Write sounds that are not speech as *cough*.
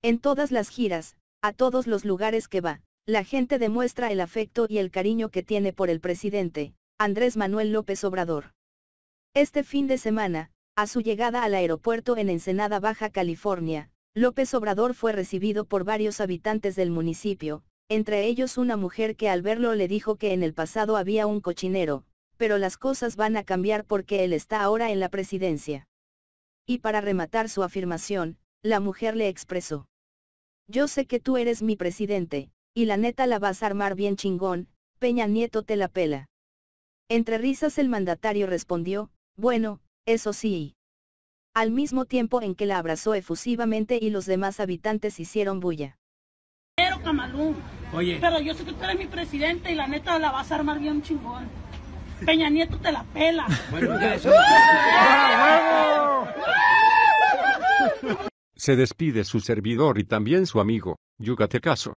En todas las giras, a todos los lugares que va, la gente demuestra el afecto y el cariño que tiene por el presidente, Andrés Manuel López Obrador. Este fin de semana, a su llegada al aeropuerto en Ensenada Baja California, López Obrador fue recibido por varios habitantes del municipio, entre ellos una mujer que al verlo le dijo que en el pasado había un cochinero, pero las cosas van a cambiar porque él está ahora en la presidencia. Y para rematar su afirmación, la mujer le expresó. Yo sé que tú eres mi presidente, y la neta la vas a armar bien chingón, Peña Nieto te la pela. Entre risas el mandatario respondió, bueno, eso sí. Al mismo tiempo en que la abrazó efusivamente y los demás habitantes hicieron bulla. Pero Camalú, Oye. pero yo sé que tú eres mi presidente y la neta la vas a armar bien chingón. Peña Nieto te la pela. Bueno, *laughs* se despide su servidor y también su amigo, Yucatecaso.